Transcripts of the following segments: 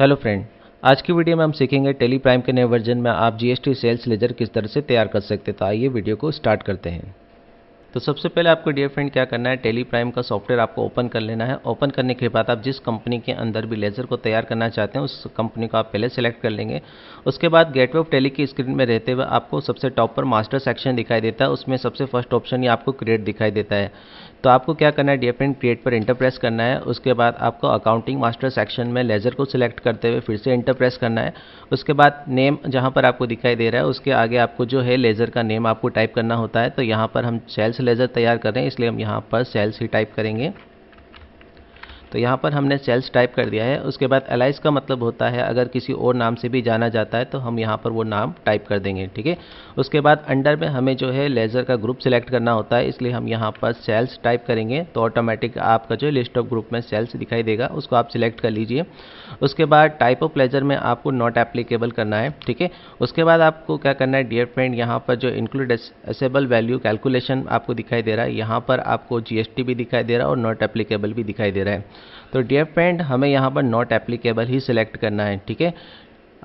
hello friend आज की video में हम सीखेंगे टेली प्राइम के नए वर्जन में आप जीएसटी सेल्स लेजर किस तरह से तैयार कर सकते हैं तो आइए वीडियो को स्टार्ट करते हैं तो सबसे पहले आपको डियर फ्रेंड क्या करना है टेली प्राइम का सॉफ्टवेयर आपको ओपन कर लेना है ओपन करने के बाद आप जिस कंपनी के अंदर भी लेज़र को तैयार करना चाहते हैं उस कंपनी को आप पहले सेलेक्ट कर लेंगे उसके बाद गेटवे ऑफ टेली की स्क्रीन में रहते हुए आपको सबसे टॉप पर मास्टर सेक्शन दिखाई देता है उसमें सबसे फर्स्ट ऑप्शन ही आपको क्रिएट दिखाई देता है तो आपको क्या करना है डियर फ्रेंड क्रिएट पर इंटरप्रेस करना है उसके बाद आपको अकाउंटिंग मास्टर सेक्शन में लेज़र को सिलेक्ट करते हुए फिर से इंटरप्रेस करना है उसके बाद नेम जहाँ पर आपको दिखाई दे रहा है उसके आगे आपको जो है लेज़र का नेम आपको टाइप करना होता है तो यहाँ पर हम सेल्स लेज़र तैयार कर रहे हैं इसलिए हम यहाँ पर सेल्स ही टाइप करेंगे तो यहाँ पर हमने सेल्स टाइप कर दिया है उसके बाद एलाइस का मतलब होता है अगर किसी और नाम से भी जाना जाता है तो हम यहाँ पर वो नाम टाइप कर देंगे ठीक है उसके बाद अंडर में हमें जो है लेज़र का ग्रुप सिलेक्ट करना होता है इसलिए हम यहाँ पर सेल्स टाइप करेंगे तो ऑटोमेटिक आपका जो लिस्ट ऑफ ग्रुप में सेल्स दिखाई देगा उसको आप सिलेक्ट कर लीजिए उसके बाद टाइप ऑफ लेजर में आपको नॉट एप्लीकेबल करना है ठीक है उसके बाद आपको क्या करना है डियर फ्रेंड यहाँ पर जो इंक्लूड एसेबल वैल्यू कैलकुलेशन आपको दिखाई दे रहा है यहाँ पर आपको जीएसटी भी दिखाई दे रहा है और नॉट एप्लीकेबल भी दिखाई दे रहा है तो पेंट हमें यहाँ पर नॉट एप्लीकेबल ही सिलेक्ट करना है ठीक है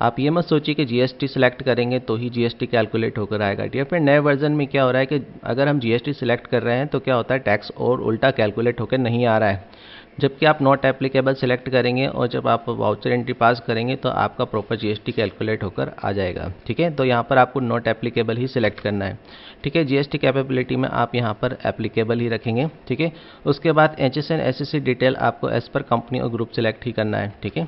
आप ये मत सोचिए कि जीएसटी सिलेक्ट करेंगे तो ही जीएसटी कैलकुलेट होकर आएगा पेंट नए वर्जन में क्या हो रहा है कि अगर हम जीएसटी सिलेक्ट कर रहे हैं तो क्या होता है टैक्स और उल्टा कैलकुलेट होकर नहीं आ रहा है जबकि आप नॉट एप्लीकेबल सेलेक्ट करेंगे और जब आप वाउचर एंट्री पास करेंगे तो आपका प्रॉपर जीएसटी कैलकुलेट होकर आ जाएगा ठीक है तो यहाँ पर आपको नॉट एप्लीकेबल ही सिलेक्ट करना है ठीक है जीएसटी कैपेबिलिटी में आप यहाँ पर एप्लीकेबल ही रखेंगे ठीक है उसके बाद H S and S detail आपको एज पर कंपनी और ग्रुप सेलेक्ट ही करना है ठीक है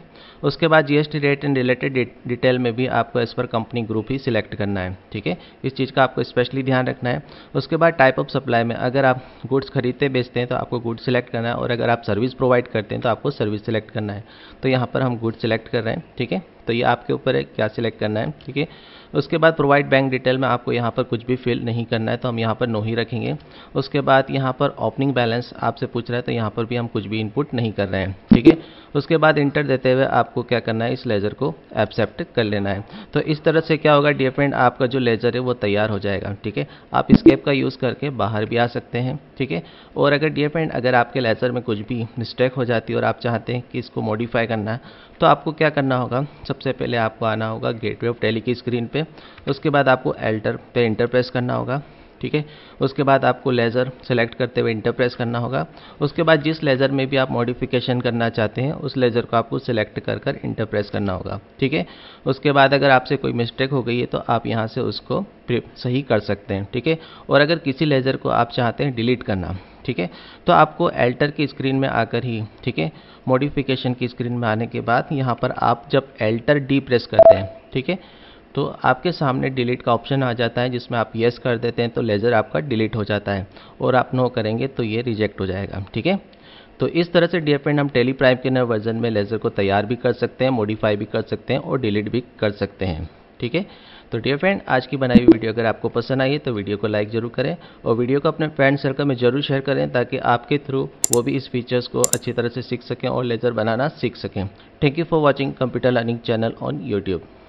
उसके बाद GST rate and related detail में भी आपको एज पर कंपनी ग्रुप ही सिलेक्ट करना है ठीक है इस चीज़ का आपको स्पेशली ध्यान रखना है उसके बाद टाइप ऑफ सप्लाई में अगर आप गुड्स खरीदते बेचते हैं तो आपको गुड्स सिलेक्ट करना है और अगर आप सर्विस प्रोवाइड करते हैं तो आपको सर्विस सेलेक्ट करना है तो यहाँ पर हम गुड सेलेक्ट कर रहे हैं ठीक है तो ये आपके ऊपर है क्या सिलेक्ट करना है ठीक है उसके बाद प्रोवाइड बैंक डिटेल में आपको यहाँ पर कुछ भी फिल नहीं करना है तो हम यहाँ पर नो ही रखेंगे उसके बाद यहाँ पर ओपनिंग बैलेंस आपसे पूछ रहा है तो यहाँ पर भी हम कुछ भी इनपुट नहीं कर रहे हैं ठीक है उसके बाद इंटर देते हुए आपको क्या करना है इस लेज़र को एक्सेप्ट कर लेना है तो इस तरह से क्या होगा डिपेंड आपका जो लेज़र है वो तैयार हो जाएगा ठीक है आप स्केप का यूज़ करके बाहर भी आ सकते हैं ठीक है और अगर डिपेंड अगर आपके लेज़र में कुछ भी मिस्टेक हो जाती है और आप चाहते हैं कि इसको मॉडिफाई करना है तो आपको क्या करना होगा सब सबसे पहले आपको आना होगा गेटवे ऑफ टेली की स्क्रीन पे उसके बाद आपको एल्टर पे इंटर प्रेस करना होगा ठीक है उसके बाद आपको लेज़र सेलेक्ट करते हुए इंटरप्रेस करना होगा उसके बाद जिस लेज़र में भी आप मॉडिफिकेशन करना चाहते हैं उस लेज़र को आपको सेलेक्ट कर कर इंटरप्रेस करना होगा ठीक है उसके बाद अगर आपसे कोई मिस्टेक हो गई है तो आप यहाँ से उसको सही कर सकते हैं ठीक है और अगर किसी लेज़र को आप चाहते हैं डिलीट करना ठीक है तो आपको एल्टर की स्क्रीन में आकर ही ठीक है मॉडिफिकेशन की स्क्रीन में आने के बाद यहाँ पर आप जब एल्टर डी प्रेस करते हैं ठीक है तो आपके सामने डिलीट का ऑप्शन आ जाता है जिसमें आप येस कर देते हैं तो लेज़र आपका डिलीट हो जाता है और आप नो करेंगे तो ये रिजेक्ट हो जाएगा ठीक है तो इस तरह से डियर फ्रेंड हम टेलीप्राइम के नए वर्जन में लेज़र को तैयार भी कर सकते हैं मॉडिफाई भी कर सकते हैं और डिलीट भी कर सकते हैं ठीक है तो डियर फ्रेंड आज की बनाई हुई वीडियो अगर आपको पसंद आई है तो वीडियो को लाइक जरूर करें और वीडियो को अपने फ्रेंड सर्कल में जरूर शेयर करें ताकि आपके थ्रू वो भी इस फीचर्स को अच्छी तरह से सीख सकें और लेज़र बनाना सीख सकें thank you for watching computer learning channel on YouTube